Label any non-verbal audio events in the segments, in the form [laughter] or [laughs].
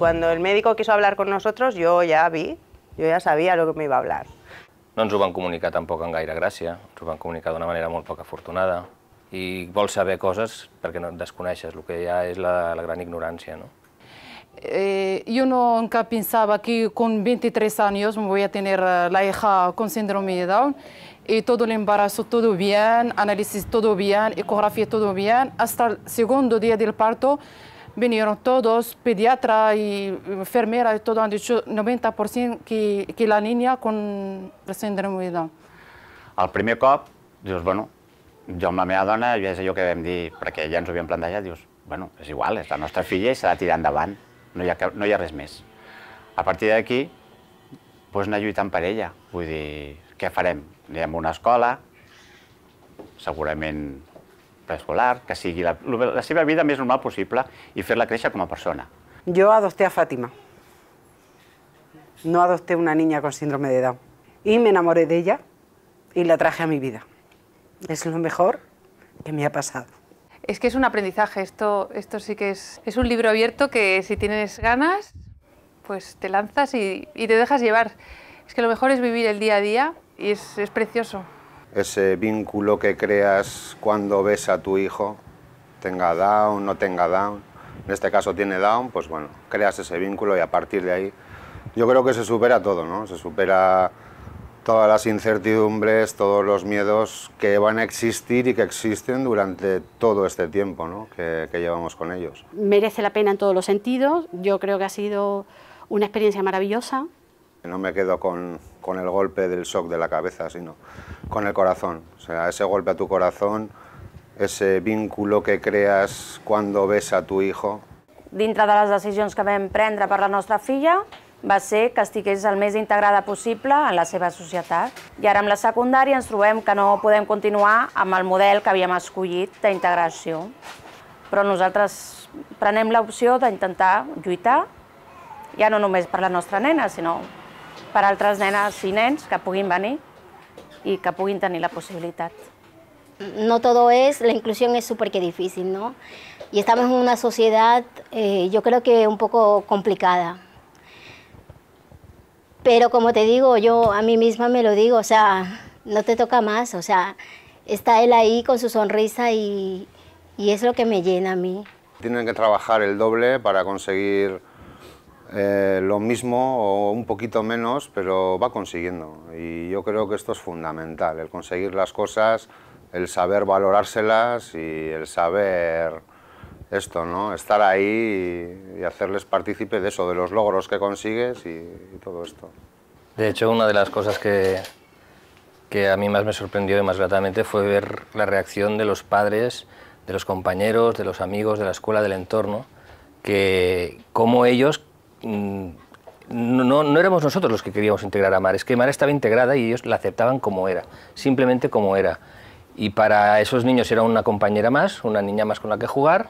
Cuando el médico quiso hablar con nosotros, yo ya vi, yo ya sabia lo que me iba a hablar. No ens ho van comunicar tampoc amb gaire gràcia, ens ho van comunicar d'una manera molt poc afortunada i vols saber coses perquè no desconeixes, el que ja és la, la gran ignorància. No? Eh, yo nunca pensaba que con 23 años voy a tener la hija con síndrome de Down y todo el embarazo todo bien, análisis todo bien, ecografía todo bien, hasta el segundo día del parto vinieron todos, pediatra y e, e enfermera y e todo, han dicho 90% que, que la niña con síndrome de Down. El primer cop, dius, bueno, jo amb la meva dona, ja és allò que vam dir, perquè ja ens ho havíem plantejat, dius, bueno, és igual, és la nostra filla i s'ha de tirar endavant, no hi ha, no hi ha res més. A partir d'aquí, doncs anar lluitant per ella, vull dir, què farem? Anirem a una escola, segurament escolar, que la, la seva vida més normal y y la créixer como persona. Yo adopté a Fátima. No adopté una niña con síndrome de Down. Y me enamoré de ella y la traje a mi vida. Es lo mejor que me ha pasado. Es que es un aprendizaje, esto, esto sí que es, es un libro abierto que si tienes ganas, pues te lanzas y, y te dejas llevar. Es que lo mejor es vivir el día a día y es, es precioso ese vínculo que creas cuando ves a tu hijo, tenga down, no tenga down, en este caso tiene down, pues bueno, creas ese vínculo y a partir de ahí yo creo que se supera todo, ¿no? Se supera todas las incertidumbres, todos los miedos que van a existir y que existen durante todo este tiempo ¿no? que llevamos con ellos. Merece la pena en todos los sentidos, yo creo que ha sido una experiencia maravillosa, no me quedo con, con, el golpe del shock de la cabeza, sino con el corazón. O sea, ese golpe a tu corazón, ese vínculo que creas cuando ves a tu hijo. Dintre de les decisions que vam prendre per la nostra filla va ser que estigués el més integrada possible en la seva societat. I ara amb la secundària ens trobem que no podem continuar amb el model que havíem escollit d'integració. Però nosaltres prenem l'opció d'intentar lluitar, ja no només per la nostra nena, sinó para otras nenas sin nens que puguin y que puguin la posibilidad. No todo es, la inclusión es súper que difícil, ¿no? Y estamos en una sociedad, eh, yo creo que un poco complicada. Pero como te digo, yo a mí misma me lo digo, o sea, no te toca más, o sea, está él ahí con su sonrisa y, y es lo que me llena a mí. Tienen que trabajar el doble para conseguir eh, lo mismo o un poquito menos, pero va consiguiendo. Y yo creo que esto es fundamental, el conseguir las cosas, el saber valorárselas y el saber esto, ¿no? Estar ahí y, hacerles partícipe de eso, de los logros que consigues y, y todo esto. De hecho, una de las cosas que, que a mí más me sorprendió y más gratamente fue ver la reacción de los padres, de los compañeros, de los amigos, de la escuela, del entorno, que como ellos Mm, no, no, éramos nosotros los que queríamos integrar a Mar, es que Mar estaba integrada y ellos la aceptaban como era, simplemente como era. Y para esos niños era una compañera más, una niña más con la que jugar,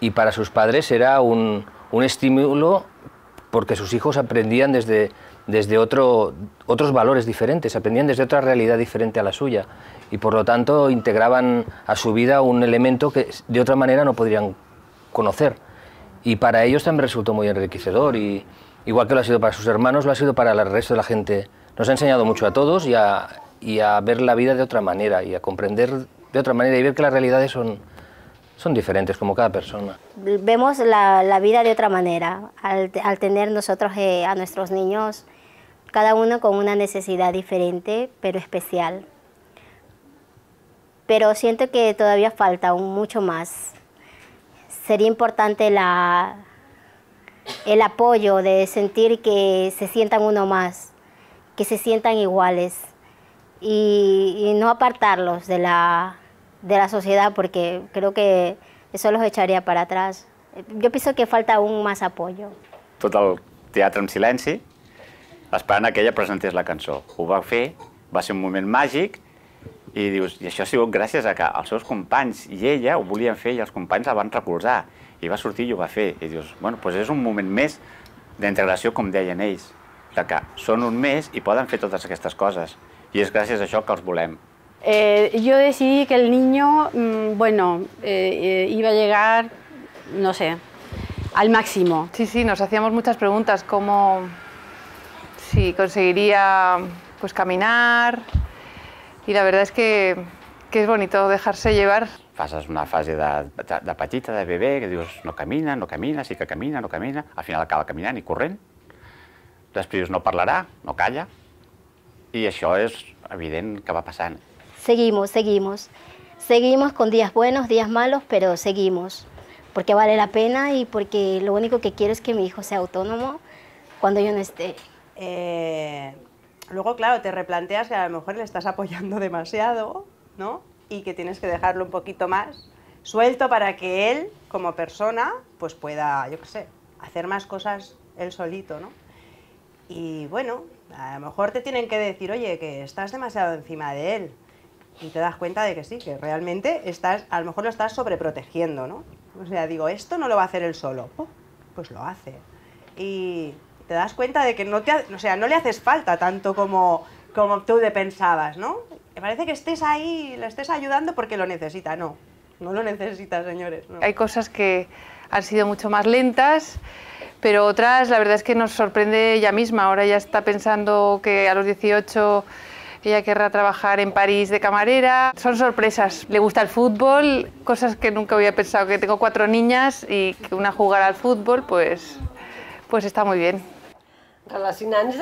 y para sus padres era un, estímulo porque sus hijos aprendían desde, desde otro, otros valores diferentes, aprendían desde otra realidad diferente a la suya y por lo tanto integraban a su vida un elemento que de otra manera no podrían conocer. Y para ellos también resultó muy enriquecedor y igual que lo ha sido para sus hermanos, lo ha sido para el resto de la gente. Nos ha enseñado mucho a todos y a, ver la vida de otra manera y a comprender de otra manera y ver que las realidades son, son diferentes como cada persona. Vemos la, vida de otra manera al, tener nosotros eh, a nuestros niños, cada uno con una necesidad diferente pero especial. Pero siento que todavía falta mucho más sería importante la, el apoyo de sentir que se sientan uno más, que se sientan iguales y, no apartarlos de la, sociedad porque creo que eso los echaría para atrás. Yo pienso que falta aún más apoyo. Total, teatro en silencio esperant que ella presentés la cançó. Ho va a ser un moment mágico. I dius, i això ha sigut gràcies a que els seus companys i ella ho volien fer i els companys la van recolzar. I va sortir i ho va fer. I dius, bueno, doncs és un moment més d'integració, com deien ells, de que són un més i poden fer totes aquestes coses. I és gràcies a això que els volem. Eh, yo decidí que el niño, mm, bueno, eh, eh, iba a llegar, no sé, al máximo. Sí, sí, nos hacíamos muchas preguntas, como si conseguiría pues, caminar, y la verdad es que, es bonito dejarse llevar. Pasas una fase de, de, de bebé, de que Dios no camina, no camina, sí que camina, no camina, al final acaba y y corrent. Després no hablará, no calla, Y eso es evident que va pasar. Seguimos, seguimos. Seguimos con días buenos, días malos, pero seguimos. Porque vale la pena y porque lo único que quiero es que mi hijo sea autónomo cuando yo no esté. Eh, Luego, claro, te replanteas que a lo mejor le estás apoyando [laughs] demasiado, ¿no? Y que tienes que dejarlo un poquito más suelto para que él, como persona, pues pueda, yo qué sé, hacer más cosas él solito, ¿no? Y bueno, a lo mejor te tienen que decir, oye, que estás demasiado encima de él. Y te das cuenta de que sí, que realmente estás, a lo mejor lo estás sobreprotegiendo, ¿no? O sea, digo, esto no lo va a hacer él solo. ¡Oh! pues lo hace. Y te das cuenta de que no, te, sea, no le haces falta tanto como, como tú te pensabas, ¿no? Me parece que estés ahí, le estés ayudando porque lo necesita, no. No lo necesita, señores. Hay cosas que han sido mucho más lentas, pero otras la verdad es que nos sorprende ella misma. Ahora ya está pensando que a los 18 ella querrá trabajar en París de camarera. Son sorpresas. Le gusta el fútbol, cosas que nunca había pensado, que tengo cuatro niñas y que una jugar al fútbol, pues, pues está muy bien. relacionant-nos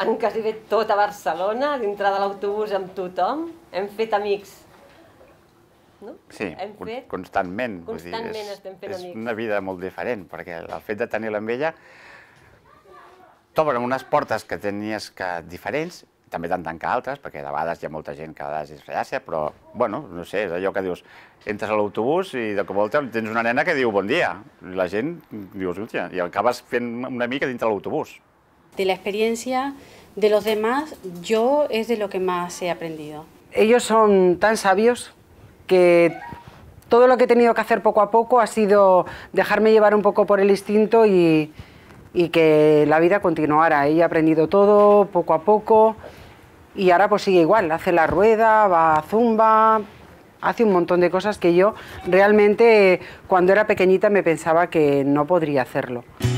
en bé tota Barcelona, dintre de l'autobús amb tothom, hem fet amics. No? Sí, hem fet... constantment. Constantment vull dir, és, estem fent és amics. És una vida molt diferent, perquè el fet de tenir-la amb ella t'obren unes portes que tenies que diferents, també t'han tancat altres, perquè de vegades hi ha molta gent que a vegades és reàcia, però, bueno, no sé, és allò que dius, entres a l'autobús i de cop volta tens una nena que diu bon dia, i la gent dius, hòstia, i acabes fent una mica dintre l'autobús. de la experiencia de los demás, yo es de lo que más he aprendido. Ellos son tan sabios que todo lo que he tenido que hacer poco a poco ha sido dejarme llevar un poco por el instinto y, que la vida continuara. He aprendido todo poco a poco y ahora pues sigue igual, hace la rueda, va a zumba, hace un montón de cosas que yo realmente cuando era pequeñita me pensaba que no podría hacerlo.